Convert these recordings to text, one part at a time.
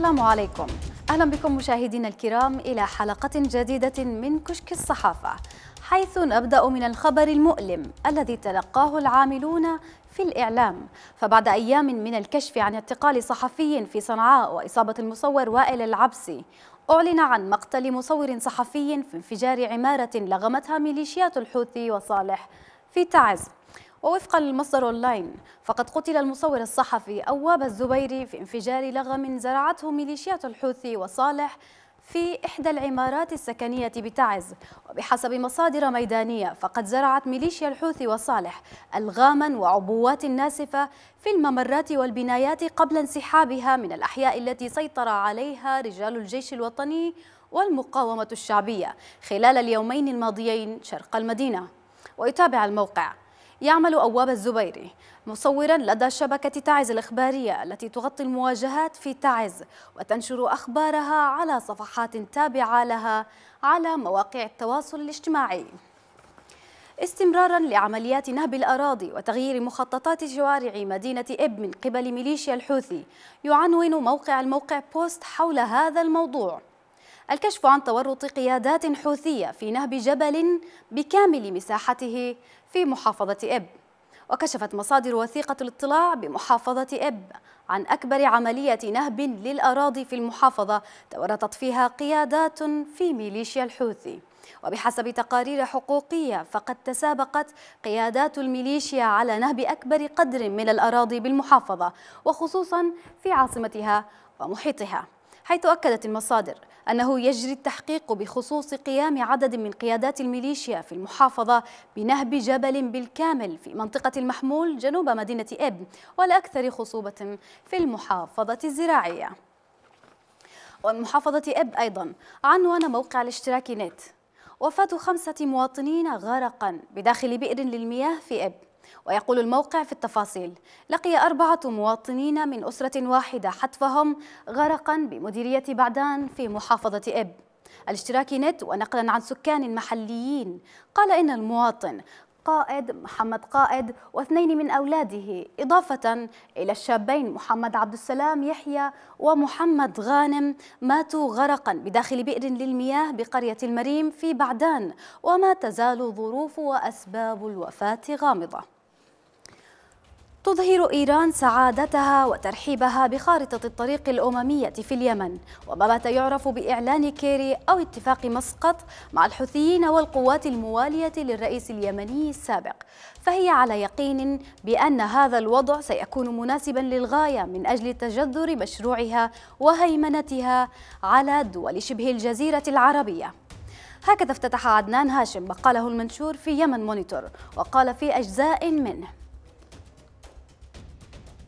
السلام عليكم أهلا بكم مشاهدينا الكرام إلى حلقة جديدة من كشك الصحافة حيث نبدأ من الخبر المؤلم الذي تلقاه العاملون في الإعلام فبعد أيام من الكشف عن اعتقال صحفي في صنعاء وإصابة المصور وائل العبسي أعلن عن مقتل مصور صحفي في انفجار عمارة لغمتها ميليشيات الحوثي وصالح في تعز ووفقا للمصدر أونلاين فقد قتل المصور الصحفي أواب الزبيري في انفجار لغم زرعته ميليشيات الحوثي وصالح في إحدى العمارات السكنية بتعز وبحسب مصادر ميدانية فقد زرعت ميليشيا الحوثي وصالح ألغاما وعبوات ناسفة في الممرات والبنايات قبل انسحابها من الأحياء التي سيطر عليها رجال الجيش الوطني والمقاومة الشعبية خلال اليومين الماضيين شرق المدينة ويتابع الموقع يعمل أواب الزبيري مصورا لدى شبكة تعز الإخبارية التي تغطي المواجهات في تعز وتنشر أخبارها على صفحات تابعة لها على مواقع التواصل الاجتماعي استمرارا لعمليات نهب الأراضي وتغيير مخططات شوارع مدينة إب من قبل ميليشيا الحوثي يعنون موقع الموقع بوست حول هذا الموضوع الكشف عن تورط قيادات حوثية في نهب جبل بكامل مساحته في محافظة إب وكشفت مصادر وثيقة الاطلاع بمحافظة إب عن أكبر عملية نهب للأراضي في المحافظة تورطت فيها قيادات في ميليشيا الحوثي وبحسب تقارير حقوقية فقد تسابقت قيادات الميليشيا على نهب أكبر قدر من الأراضي بالمحافظة وخصوصا في عاصمتها ومحيطها حيث أكدت المصادر أنه يجري التحقيق بخصوص قيام عدد من قيادات الميليشيا في المحافظة بنهب جبل بالكامل في منطقة المحمول جنوب مدينة إب والأكثر خصوبة في المحافظة الزراعية ومحافظة إب أيضا عنوان موقع الاشتراك نت وفاة خمسة مواطنين غرقا بداخل بئر للمياه في إب ويقول الموقع في التفاصيل لقي أربعة مواطنين من أسرة واحدة حتفهم غرقا بمديرية بعدان في محافظة إب الاشتراك نت ونقلا عن سكان محليين قال إن المواطن قائد محمد قائد واثنين من أولاده إضافة إلى الشابين محمد عبد السلام يحيى ومحمد غانم ماتوا غرقا بداخل بئر للمياه بقرية المريم في بعدان وما تزال ظروف وأسباب الوفاة غامضة تظهر إيران سعادتها وترحيبها بخارطة الطريق الأممية في اليمن وما بات يعرف بإعلان كيري أو اتفاق مسقط مع الحوثيين والقوات الموالية للرئيس اليمني السابق فهي على يقين بأن هذا الوضع سيكون مناسبا للغاية من أجل تجذر مشروعها وهيمنتها على دول شبه الجزيرة العربية هكذا افتتح عدنان هاشم مقاله المنشور في يمن مونيتور وقال في أجزاء منه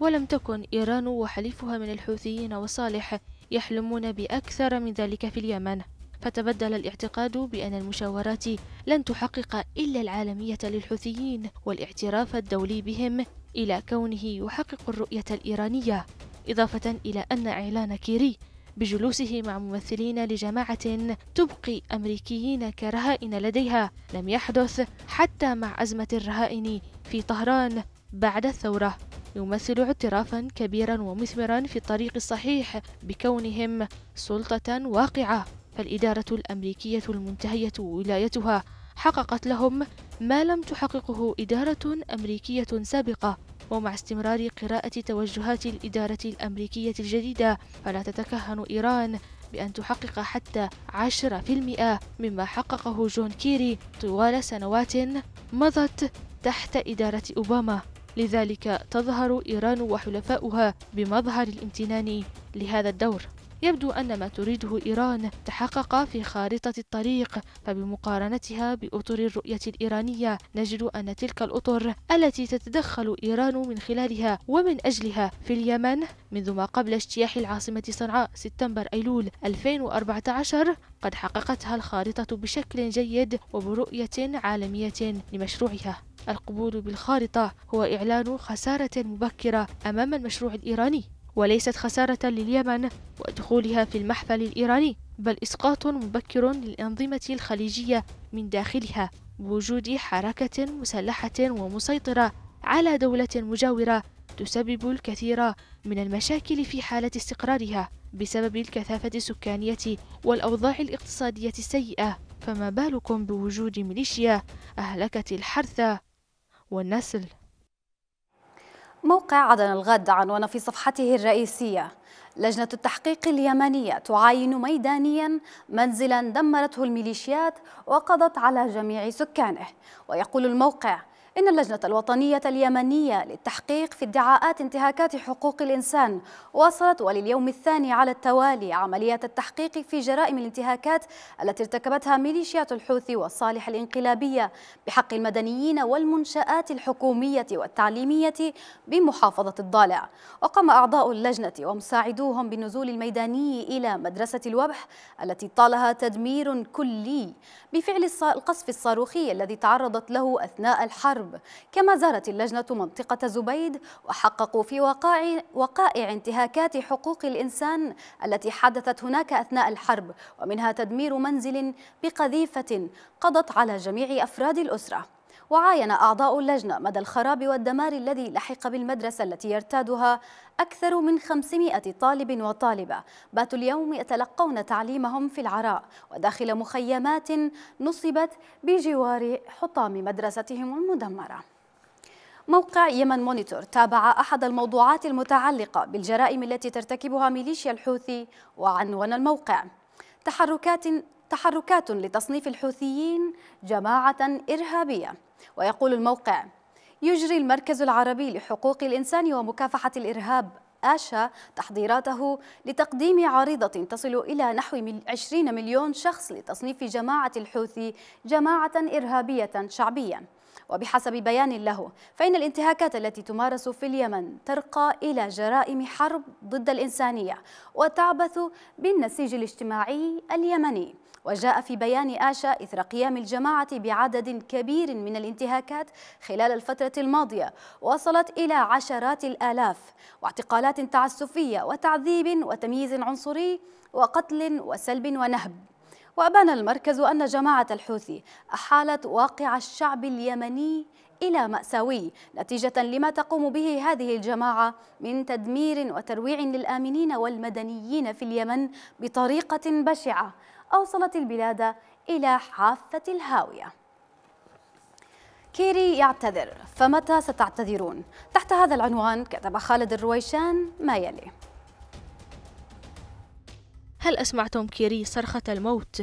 ولم تكن إيران وحليفها من الحوثيين وصالح يحلمون بأكثر من ذلك في اليمن فتبدل الاعتقاد بأن المشاورات لن تحقق إلا العالمية للحوثيين والاعتراف الدولي بهم إلى كونه يحقق الرؤية الإيرانية إضافة إلى أن إعلان كيري بجلوسه مع ممثلين لجماعة تبقي أمريكيين كرهائن لديها لم يحدث حتى مع أزمة الرهائن في طهران بعد الثورة يمثل اعترافا كبيرا ومثمرا في الطريق الصحيح بكونهم سلطة واقعة فالإدارة الأمريكية المنتهية ولايتها حققت لهم ما لم تحققه إدارة أمريكية سابقة ومع استمرار قراءة توجهات الإدارة الأمريكية الجديدة فلا تتكهن إيران بأن تحقق حتى 10% مما حققه جون كيري طوال سنوات مضت تحت إدارة أوباما لذلك تظهر إيران وحلفاؤها بمظهر الامتنان لهذا الدور يبدو أن ما تريده إيران تحقق في خارطة الطريق فبمقارنتها بأطر الرؤية الإيرانية نجد أن تلك الأطر التي تتدخل إيران من خلالها ومن أجلها في اليمن منذ ما قبل اجتياح العاصمة صنعاء سبتمبر أيلول 2014 قد حققتها الخارطة بشكل جيد وبرؤية عالمية لمشروعها القبول بالخارطة هو إعلان خسارة مبكرة أمام المشروع الإيراني وليست خسارة لليمن ودخولها في المحفل الإيراني بل إسقاط مبكر للأنظمة الخليجية من داخلها بوجود حركة مسلحة ومسيطرة على دولة مجاورة تسبب الكثير من المشاكل في حالة استقرارها بسبب الكثافة السكانية والأوضاع الاقتصادية السيئة فما بالكم بوجود ميليشيا أهلكت الحرث والنسل موقع عدن الغد عنوان في صفحته الرئيسية لجنة التحقيق اليمنية تعاين ميدانيا منزلا دمرته الميليشيات وقضت على جميع سكانه ويقول الموقع إن اللجنة الوطنية اليمنية للتحقيق في ادعاءات انتهاكات حقوق الإنسان واصلت ولليوم الثاني على التوالي عمليات التحقيق في جرائم الانتهاكات التي ارتكبتها ميليشيات الحوثي والصالح الانقلابية بحق المدنيين والمنشآت الحكومية والتعليمية بمحافظة الضالع وقام أعضاء اللجنة ومساعدوهم بالنزول الميداني إلى مدرسة الوبح التي طالها تدمير كلي بفعل القصف الصاروخي الذي تعرضت له أثناء الحرب الحرب كما زارت اللجنة منطقة زبيد وحققوا في وقائع, وقائع انتهاكات حقوق الإنسان التي حدثت هناك أثناء الحرب ومنها تدمير منزل بقذيفة قضت على جميع أفراد الأسرة وعاين أعضاء اللجنة مدى الخراب والدمار الذي لحق بالمدرسة التي يرتادها أكثر من 500 طالب وطالبة باتوا اليوم يتلقون تعليمهم في العراء وداخل مخيمات نصبت بجوار حطام مدرستهم المدمره موقع يمن مونيتور تابع أحد الموضوعات المتعلقة بالجرائم التي ترتكبها ميليشيا الحوثي وعنون الموقع تحركات تحركات لتصنيف الحوثيين جماعة إرهابية ويقول الموقع يجري المركز العربي لحقوق الإنسان ومكافحة الإرهاب آشا تحضيراته لتقديم عريضة تصل إلى نحو 20 مليون شخص لتصنيف جماعة الحوثي جماعة إرهابية شعبية وبحسب بيان له فإن الانتهاكات التي تمارس في اليمن ترقى إلى جرائم حرب ضد الإنسانية وتعبث بالنسيج الاجتماعي اليمني وجاء في بيان آشا إثر قيام الجماعة بعدد كبير من الانتهاكات خلال الفترة الماضية وصلت إلى عشرات الآلاف واعتقالات تعسفية وتعذيب وتمييز عنصري وقتل وسلب ونهب وأبان المركز أن جماعة الحوثي أحالت واقع الشعب اليمني إلى مأساوي نتيجة لما تقوم به هذه الجماعة من تدمير وترويع للآمنين والمدنيين في اليمن بطريقة بشعة أوصلت البلاد إلى حافة الهاوية كيري يعتذر فمتى ستعتذرون؟ تحت هذا العنوان كتب خالد الرويشان ما يلي هل أسمعتم كيري صرخة الموت؟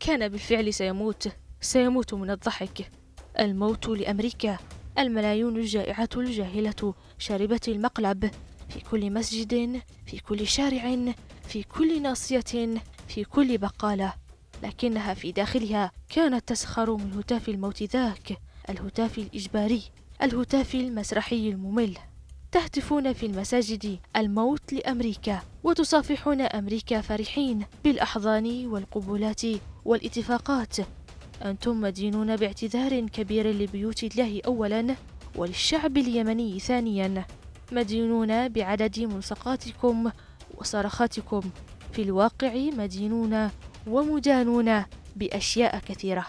كان بالفعل سيموت سيموت من الضحك الموت لأمريكا الملايون الجائعة الجاهلة شاربة المقلب في كل مسجد في كل شارع في كل ناصية في كل بقالة لكنها في داخلها كانت تسخر من هتاف الموت ذاك الهتاف الإجباري الهتاف المسرحي الممل تهتفون في المساجد الموت لأمريكا وتصافحون أمريكا فرحين بالأحضان والقبولات والاتفاقات أنتم مدينون باعتذار كبير لبيوت الله أولا وللشعب اليمني ثانيا مدينون بعدد ملصقاتكم وصرخاتكم في الواقع مدينون ومدانون بأشياء كثيرة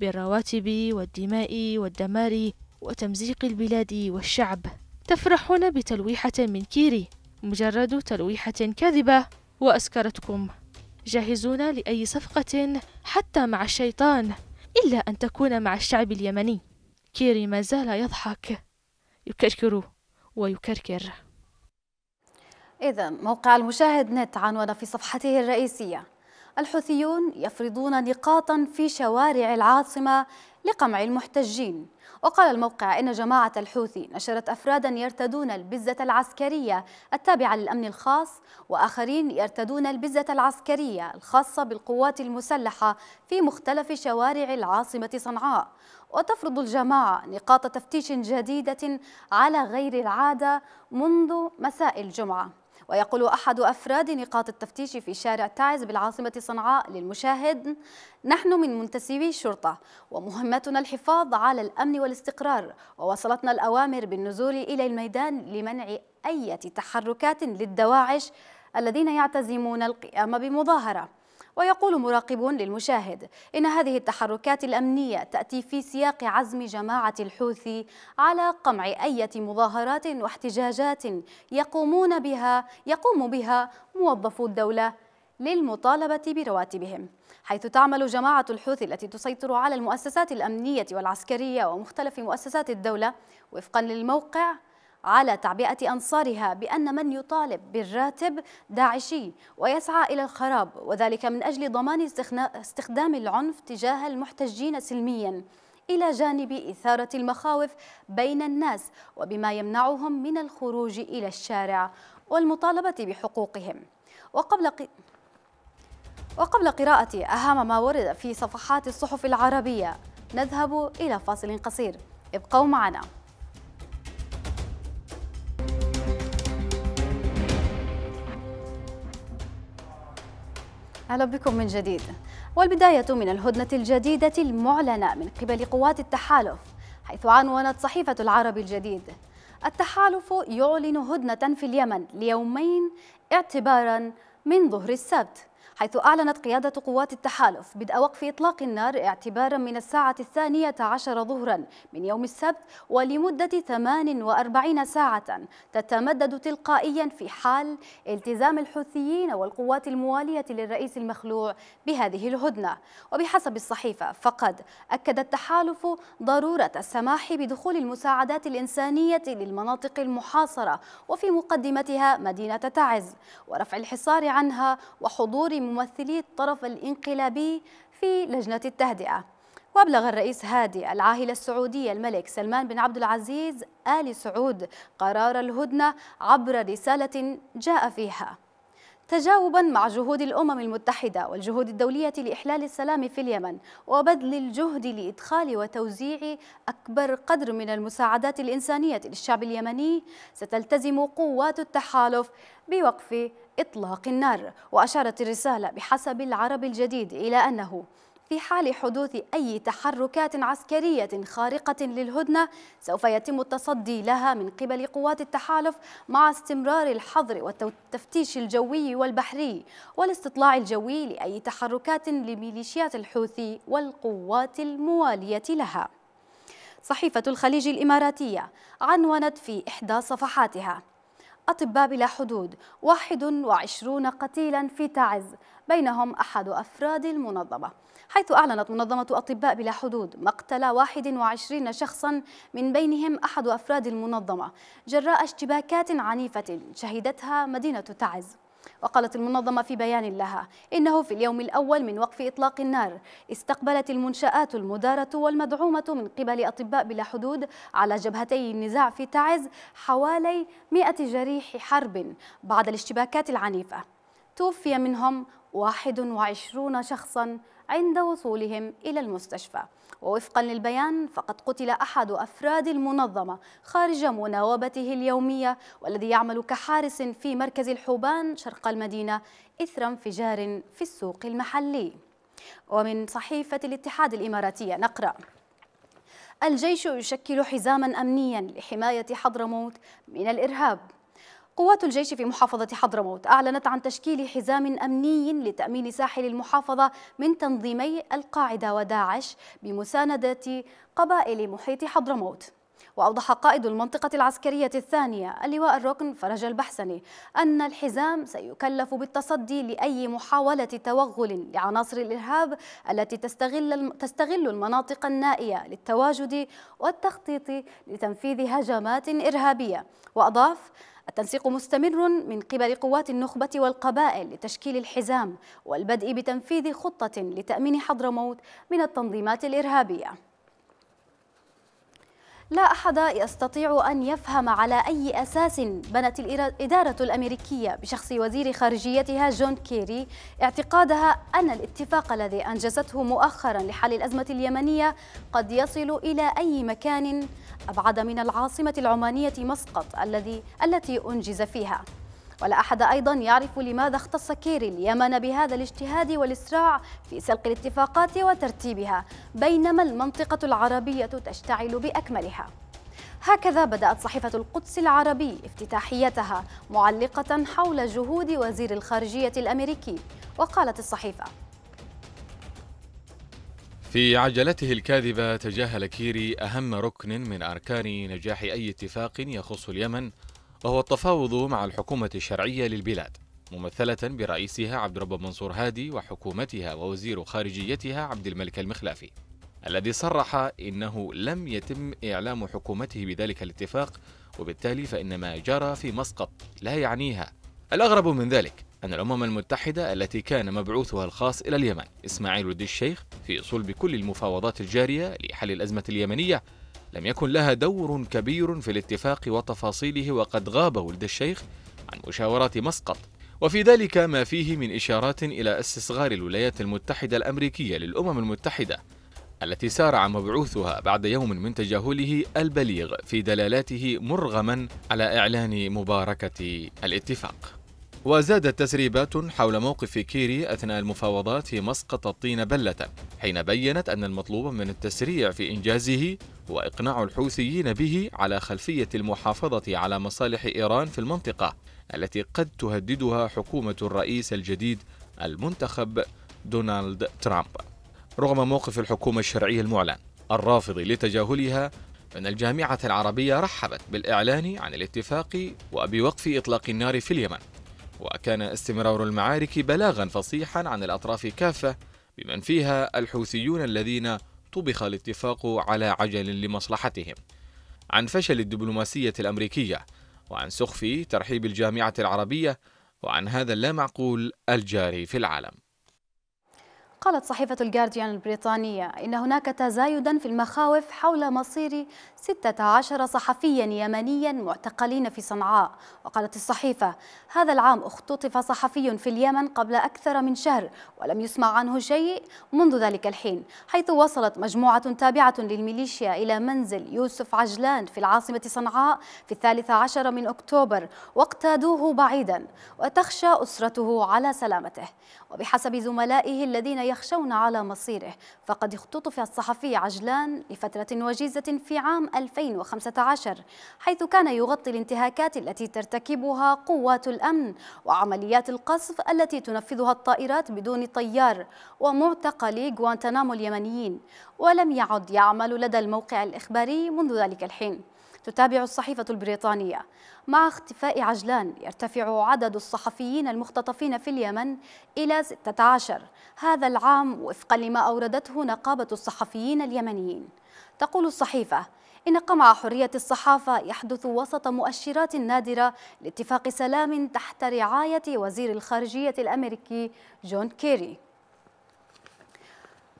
بالرواتب والدماء والدمار وتمزيق البلاد والشعب تفرحون بتلويحة من كيري مجرد تلويحة كاذبة وأسكرتكم جاهزون لأي صفقة حتى مع الشيطان إلا أن تكون مع الشعب اليمني كيري ما زال يضحك يكركر ويكركر إذا موقع المشاهد نت عنوان في صفحته الرئيسية الحوثيون يفرضون نقاطا في شوارع العاصمة لقمع المحتجين وقال الموقع إن جماعة الحوثي نشرت أفرادا يرتدون البزة العسكرية التابعة للأمن الخاص وآخرين يرتدون البزة العسكرية الخاصة بالقوات المسلحة في مختلف شوارع العاصمة صنعاء وتفرض الجماعة نقاط تفتيش جديدة على غير العادة منذ مساء الجمعة ويقول أحد أفراد نقاط التفتيش في شارع تعز بالعاصمة صنعاء للمشاهد نحن من منتسبي الشرطة ومهمتنا الحفاظ على الأمن والاستقرار ووصلتنا الأوامر بالنزول إلى الميدان لمنع أي تحركات للدواعش الذين يعتزمون القيام بمظاهرة ويقول مراقب للمشاهد إن هذه التحركات الأمنية تأتي في سياق عزم جماعة الحوثي على قمع أية مظاهرات واحتجاجات يقومون بها يقوم بها موظفو الدولة للمطالبة برواتبهم حيث تعمل جماعة الحوثي التي تسيطر على المؤسسات الأمنية والعسكرية ومختلف مؤسسات الدولة وفقا للموقع على تعبئة أنصارها بأن من يطالب بالراتب داعشي ويسعى إلى الخراب وذلك من أجل ضمان استخدام العنف تجاه المحتجين سلمياً إلى جانب إثارة المخاوف بين الناس وبما يمنعهم من الخروج إلى الشارع والمطالبة بحقوقهم وقبل وقبل قراءة أهم ما ورد في صفحات الصحف العربية نذهب إلى فاصل قصير ابقوا معنا أهلا بكم من جديد والبداية من الهدنة الجديدة المعلنة من قبل قوات التحالف حيث عنونت صحيفة العرب الجديد التحالف يعلن هدنة في اليمن ليومين اعتبارا من ظهر السبت حيث أعلنت قيادة قوات التحالف بدء وقف إطلاق النار اعتبارا من الساعة الثانية عشر ظهرا من يوم السبت ولمدة 48 ساعة تتمدد تلقائيا في حال التزام الحوثيين والقوات الموالية للرئيس المخلوع بهذه الهدنة وبحسب الصحيفة فقد أكد التحالف ضرورة السماح بدخول المساعدات الإنسانية للمناطق المحاصرة وفي مقدمتها مدينة تعز ورفع الحصار عنها وحضور ممثلي الطرف الانقلابي في لجنة التهدئة وأبلغ الرئيس هادي العاهلة السعودية الملك سلمان بن عبد العزيز آل سعود قرار الهدنة عبر رسالة جاء فيها تجاوبا مع جهود الأمم المتحدة والجهود الدولية لإحلال السلام في اليمن وبذل الجهد لإدخال وتوزيع أكبر قدر من المساعدات الإنسانية للشعب اليمني ستلتزم قوات التحالف بوقف إطلاق النار وأشارت الرسالة بحسب العرب الجديد إلى أنه في حال حدوث أي تحركات عسكرية خارقة للهدنة سوف يتم التصدي لها من قبل قوات التحالف مع استمرار الحظر والتفتيش الجوي والبحري والاستطلاع الجوي لأي تحركات لميليشيات الحوثي والقوات الموالية لها صحيفة الخليج الإماراتية عنونت في إحدى صفحاتها أطباء بلا حدود 21 قتيلا في تعز بينهم أحد أفراد المنظمة حيث أعلنت منظمة أطباء بلا حدود مقتل 21 شخصا من بينهم أحد أفراد المنظمة جراء اشتباكات عنيفة شهدتها مدينة تعز وقالت المنظمة في بيان لها إنه في اليوم الأول من وقف إطلاق النار استقبلت المنشآت المدارة والمدعومة من قبل أطباء بلا حدود على جبهتي النزاع في تعز حوالي 100 جريح حرب بعد الاشتباكات العنيفة توفي منهم 21 شخصا عند وصولهم إلى المستشفى ووفقا للبيان فقد قتل أحد أفراد المنظمة خارج مناوبته اليومية والذي يعمل كحارس في مركز الحوبان شرق المدينة إثر انفجار في السوق المحلي ومن صحيفة الاتحاد الإماراتية نقرأ الجيش يشكل حزاما أمنيا لحماية حضرموت من الإرهاب قوات الجيش في محافظة حضرموت أعلنت عن تشكيل حزام أمني لتأمين ساحل المحافظة من تنظيمي القاعدة وداعش بمساندة قبائل محيط حضرموت وأوضح قائد المنطقة العسكرية الثانية اللواء الركن فرج البحسني أن الحزام سيكلف بالتصدي لأي محاولة توغل لعناصر الإرهاب التي تستغل تستغل المناطق النائية للتواجد والتخطيط لتنفيذ هجمات إرهابية وأضاف التنسيق مستمر من قبل قوات النخبة والقبائل لتشكيل الحزام والبدء بتنفيذ خطة لتأمين حضرموت من التنظيمات الإرهابية لا أحد يستطيع أن يفهم على أي أساس بنت الإدارة الأمريكية بشخص وزير خارجيتها جون كيري اعتقادها أن الاتفاق الذي أنجزته مؤخرا لحل الأزمة اليمنية قد يصل إلى أي مكان أبعد من العاصمة العمانية مسقط الذي التي أنجز فيها ولا أحد أيضا يعرف لماذا اختص كيري اليمن بهذا الاجتهاد والإسراع في سلق الاتفاقات وترتيبها بينما المنطقة العربية تشتعل بأكملها هكذا بدأت صحيفة القدس العربي افتتاحيتها معلقة حول جهود وزير الخارجية الأمريكي وقالت الصحيفة في عجلته الكاذبة تجاهل كيري أهم ركن من أركان نجاح أي اتفاق يخص اليمن وهو التفاوض مع الحكومة الشرعية للبلاد ممثلة برئيسها عبد رب منصور هادي وحكومتها ووزير خارجيتها عبد الملك المخلافي الذي صرح إنه لم يتم إعلام حكومته بذلك الاتفاق وبالتالي فإن ما جرى في مسقط لا يعنيها الأغرب من ذلك أن الأمم المتحدة التي كان مبعوثها الخاص إلى اليمن إسماعيل ودي الشيخ في صلب كل المفاوضات الجارية لحل الأزمة اليمنية لم يكن لها دور كبير في الاتفاق وتفاصيله وقد غاب ولد الشيخ عن مشاورة مسقط وفي ذلك ما فيه من إشارات إلى استصغار الولايات المتحدة الأمريكية للأمم المتحدة التي سارع مبعوثها بعد يوم من تجاهله البليغ في دلالاته مرغما على إعلان مباركة الاتفاق وزادت تسريبات حول موقف كيري أثناء المفاوضات في مسقط الطين بلة حين بيّنت أن المطلوب من التسريع في إنجازه هو إقناع الحوثيين به على خلفية المحافظة على مصالح إيران في المنطقة التي قد تهددها حكومة الرئيس الجديد المنتخب دونالد ترامب رغم موقف الحكومة الشرعية المعلن الرافض لتجاهلها أن الجامعة العربية رحبت بالإعلان عن الاتفاق وبوقف إطلاق النار في اليمن وكان استمرار المعارك بلاغا فصيحا عن الأطراف كافة بمن فيها الحوثيون الذين طبخ الاتفاق على عجل لمصلحتهم عن فشل الدبلوماسية الأمريكية وعن سخف ترحيب الجامعة العربية وعن هذا اللامعقول الجاري في العالم قالت صحيفة الجارديان البريطانية إن هناك تزايدا في المخاوف حول مصير 16 صحفيا يمنيا معتقلين في صنعاء وقالت الصحيفة هذا العام اختطف صحفي في اليمن قبل أكثر من شهر ولم يسمع عنه شيء منذ ذلك الحين حيث وصلت مجموعة تابعة للميليشيا إلى منزل يوسف عجلان في العاصمة صنعاء في الثالث عشر من أكتوبر واقتادوه بعيدا وتخشى أسرته على سلامته وبحسب زملائه الذين يخشون على مصيره فقد اختطف الصحفي عجلان لفترة وجيزة في عام 2015 حيث كان يغطي الانتهاكات التي ترتكبها قوات الأمن وعمليات القصف التي تنفذها الطائرات بدون طيار ومعتقلي غوانتنامو اليمنيين ولم يعد يعمل لدى الموقع الإخباري منذ ذلك الحين تتابع الصحيفة البريطانية مع اختفاء عجلان يرتفع عدد الصحفيين المختطفين في اليمن إلى 16 هذا العام وفقا لما أوردته نقابة الصحفيين اليمنيين تقول الصحيفة إن قمع حرية الصحافة يحدث وسط مؤشرات نادرة لاتفاق سلام تحت رعاية وزير الخارجية الأمريكي جون كيري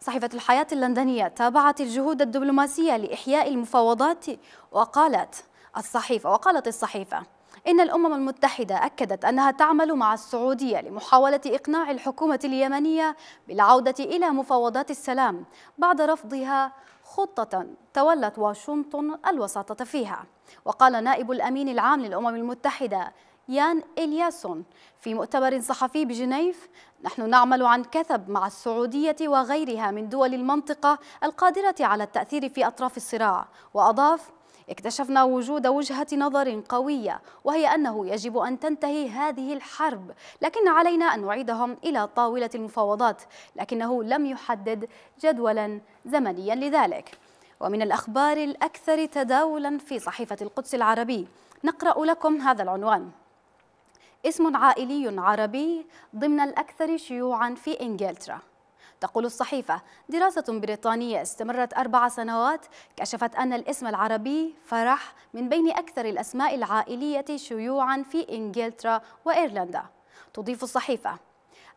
صحيفة الحياة اللندنية تابعت الجهود الدبلوماسية لإحياء المفاوضات وقالت الصحيفة وقالت الصحيفة إن الأمم المتحدة أكدت أنها تعمل مع السعودية لمحاولة إقناع الحكومة اليمنية بالعودة إلى مفاوضات السلام بعد رفضها خطة تولت واشنطن الوساطة فيها وقال نائب الأمين العام للأمم المتحدة يان إلياسون في مؤتمر صحفي بجنيف نحن نعمل عن كثب مع السعودية وغيرها من دول المنطقة القادرة على التأثير في أطراف الصراع وأضاف اكتشفنا وجود وجهة نظر قوية وهي أنه يجب أن تنتهي هذه الحرب لكن علينا أن نعيدهم إلى طاولة المفاوضات لكنه لم يحدد جدولا زمنيا لذلك ومن الأخبار الأكثر تداولا في صحيفة القدس العربي نقرأ لكم هذا العنوان اسم عائلي عربي ضمن الأكثر شيوعا في إنجلترا تقول الصحيفة دراسة بريطانية استمرت أربع سنوات كشفت أن الاسم العربي فرح من بين أكثر الأسماء العائلية شيوعا في إنجلترا وإيرلندا تضيف الصحيفة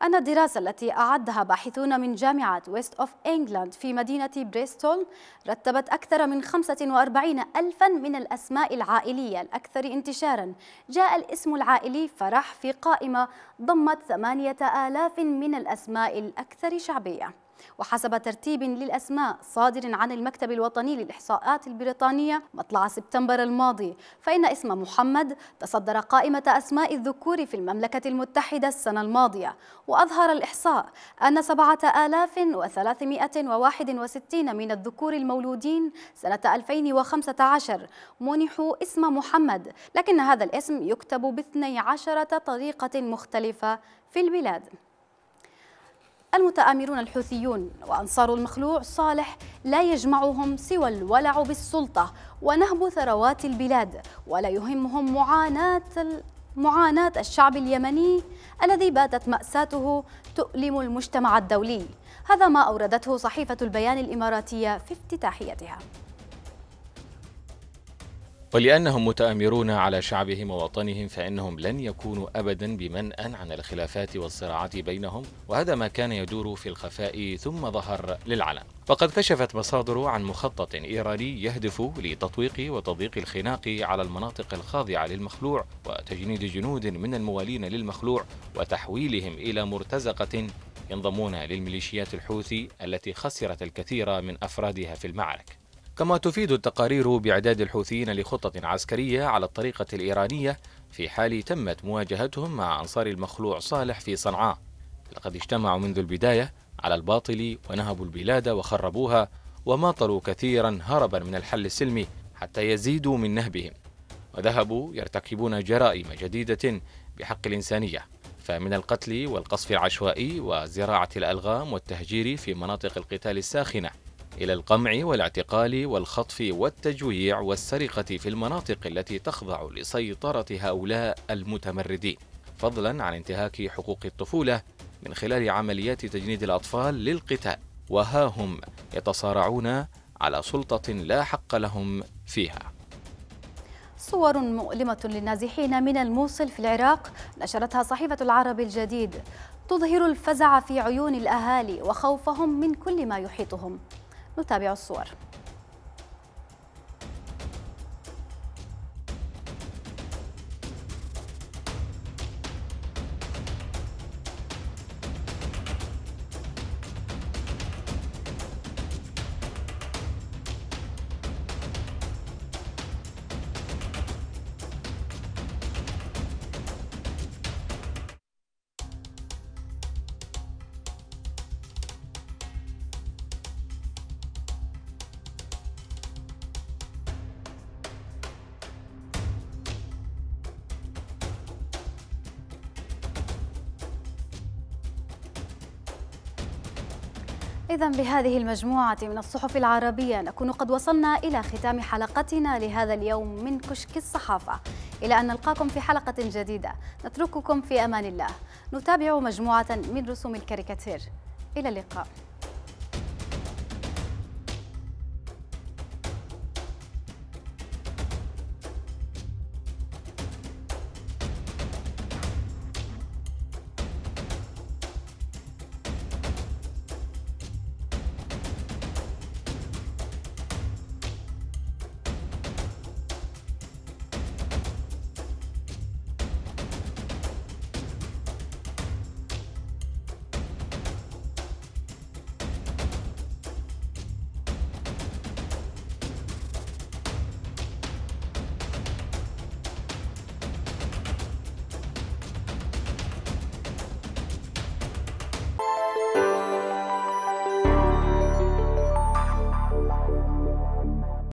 أن الدراسة التي أعدها باحثون من جامعة ويست أوف إنجلاند في مدينة بريستول رتبت أكثر من 45 ألفا من الأسماء العائلية الأكثر انتشارا جاء الاسم العائلي فرح في قائمة ضمت 8000 من الأسماء الأكثر شعبية وحسب ترتيب للأسماء صادر عن المكتب الوطني للإحصاءات البريطانية مطلع سبتمبر الماضي فإن اسم محمد تصدر قائمة أسماء الذكور في المملكة المتحدة السنة الماضية وأظهر الإحصاء أن 7361 من الذكور المولودين سنة 2015 منحوا اسم محمد لكن هذا الاسم يكتب ب 12 طريقة مختلفة في البلاد المتآمرون الحوثيون وأنصار المخلوع صالح لا يجمعهم سوى الولع بالسلطة ونهب ثروات البلاد ولا يهمهم معاناة معاناة الشعب اليمني الذي باتت مأساته تؤلم المجتمع الدولي هذا ما أوردته صحيفة البيان الإماراتية في افتتاحيتها ولأنهم متآمرون على شعبهم ووطنهم فإنهم لن يكونوا أبدا بمنأى عن الخلافات والصراعات بينهم وهذا ما كان يدور في الخفاء ثم ظهر للعلن وقد كشفت مصادر عن مخطط إيراني يهدف لتطويق وتضييق الخناق على المناطق الخاضعة للمخلوع وتجنيد جنود من الموالين للمخلوع وتحويلهم إلى مرتزقة ينضمون للميليشيات الحوثي التي خسرت الكثير من أفرادها في المعارك كما تفيد التقارير بإعداد الحوثيين لخطة عسكرية على الطريقة الإيرانية في حال تمت مواجهتهم مع أنصار المخلوع صالح في صنعاء لقد اجتمعوا منذ البداية على الباطل ونهبوا البلاد وخربوها وماطلوا كثيرا هربا من الحل السلمي حتى يزيدوا من نهبهم وذهبوا يرتكبون جرائم جديدة بحق الإنسانية فمن القتل والقصف العشوائي وزراعة الألغام والتهجير في مناطق القتال الساخنة إلى القمع والاعتقال والخطف والتجويع والسرقة في المناطق التي تخضع لسيطرة هؤلاء المتمردين فضلا عن انتهاك حقوق الطفولة من خلال عمليات تجنيد الأطفال للقتال وها هم يتصارعون على سلطة لا حق لهم فيها صور مؤلمة للنازحين من الموصل في العراق نشرتها صحيفة العرب الجديد تظهر الفزع في عيون الأهالي وخوفهم من كل ما يحيطهم no Tabi suor إذا بهذه المجموعة من الصحف العربية نكون قد وصلنا إلى ختام حلقتنا لهذا اليوم من كشك الصحافة إلى أن نلقاكم في حلقة جديدة نترككم في أمان الله نتابع مجموعة من رسوم الكاريكاتير إلى اللقاء